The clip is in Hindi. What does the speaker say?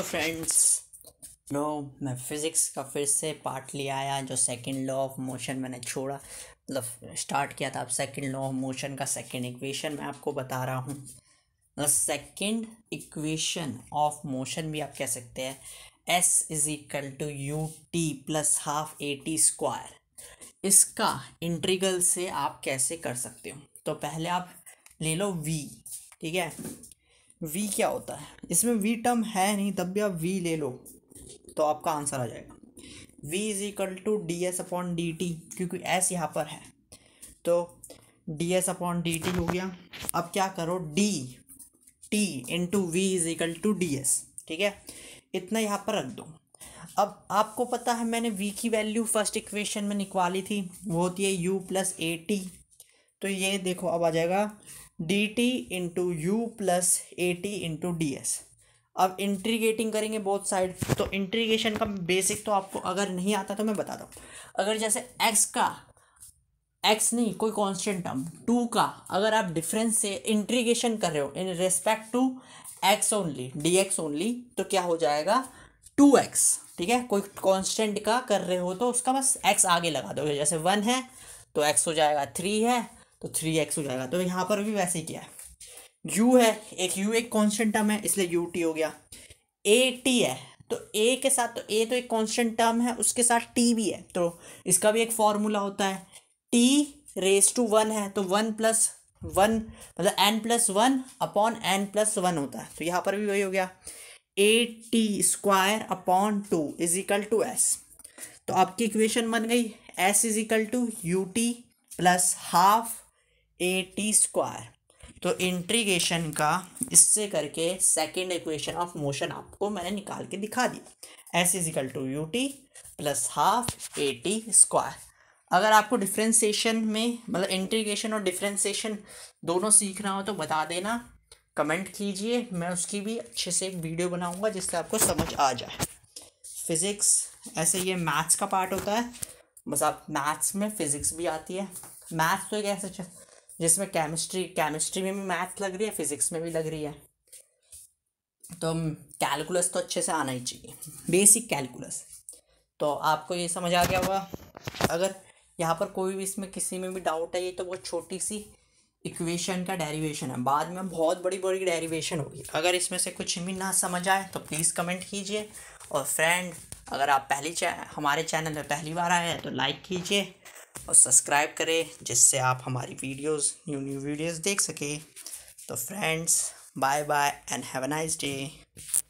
हेलो फ्रेंड्स नो मैं फिज़िक्स का फिर से पार्ट ले आया जो सेकंड लॉ ऑफ मोशन मैंने छोड़ा मतलब स्टार्ट किया था अब सेकंड लॉ ऑफ मोशन का सेकंड इक्वेशन मैं आपको बता रहा हूँ सेकंड इक्वेशन ऑफ मोशन भी आप कह सकते हैं S is equal to U T plus half A T square इसका इंट्रीगल से आप कैसे कर सकते हो तो पहले आप ले लो वी ठीक है वी क्या होता है इसमें वी टर्म है नहीं तब भी आप वी ले लो तो आपका आंसर आ जाएगा V is equal to D S upon D T क्योंकि एस यहाँ पर है तो D S upon D T हो गया अब क्या करो D T to V is equal to D S ठीक है इतना यहाँ पर रख दो अब आपको पता है मैंने वी की वैल्यू फर्स्ट इक्वेशन में निकाली थी वो होती है यू प्लस ए टी तो ये देखो अब आ जाएगा D T into U plus A T into D S अब इंट्रीगेटिंग करेंगे बोथ साइड तो इंट्रीगेशन का बेसिक तो आपको अगर नहीं आता तो मैं बता दूँ अगर जैसे एक्स का एक्स नहीं कोई कॉन्स्टेंट टर्म टू का अगर आप डिफरेंस से इंट्रीगेशन कर रहे हो in respect to X only D X only तो क्या हो जाएगा टू एक्स ठीक है कोई कॉन्स्टेंट का कर रहे हो तो उसका बस एक्स आगे लगा दोगे जैसे वन है तो एक्स हो जाएगा थ्री है तो थ्री एक्स हो जाएगा तो यहाँ पर भी वैसे ही किया है यू है एक यू एक कॉन्स्टेंट टर्म है इसलिए यू टी हो गया ए टी है तो ए के साथ तो ए तो एक कॉन्स्टेंट टर्म है उसके साथ टी भी है तो इसका भी एक फॉर्मूला होता है टी रेस टू वन है तो वन प्लस वन मतलब N plus one upon N plus one होता है तो यहाँ पर भी वही हो गया A T square upon two is equal to S तो आपकी इक्वेशन बन गई S is equal to U T plus half A T square तो इंट्रीगेशन का इससे करके सेकेंड इक्वेशन ऑफ मोशन आपको मैंने निकाल के दिखा दी S is equal to U T plus half A T square अगर आपको डिफ्रेंसीशन में मतलब इंट्रीगेशन और डिफ्रेंसीशन दोनों सीखना हो तो बता देना कमेंट कीजिए मैं उसकी भी अच्छे से एक वीडियो बनाऊंगा जिससे आपको समझ आ जाए फिज़िक्स ऐसे ये मैथ्स का पार्ट होता है बस आप मैथ्स में फ़िज़िक्स भी आती है मैथ्स तो एक ऐसा जिसमें केमिस्ट्री केमिस्ट्री में भी मैथ लग रही है फिज़िक्स में भी लग रही है तो कैलकुलस तो अच्छे से आना ही चाहिए बेसिक कैलकुलस तो आपको ये समझ आ गया होगा अगर यहाँ पर कोई भी इसमें किसी में भी डाउट है ये तो बहुत छोटी सी इक्वेशन का डेरिवेशन है बाद में बहुत बड़ी बड़ी डेरिवेशन होगी अगर इसमें से कुछ भी ना समझ आए तो प्लीज़ कमेंट कीजिए और फ्रेंड अगर आप पहली चै हमारे चैनल में पहली बार आए हैं तो लाइक कीजिए और सब्सक्राइब करें जिससे आप हमारी वीडियोस न्यू न्यू वीडियोस देख सकें तो friends bye bye and have a nice day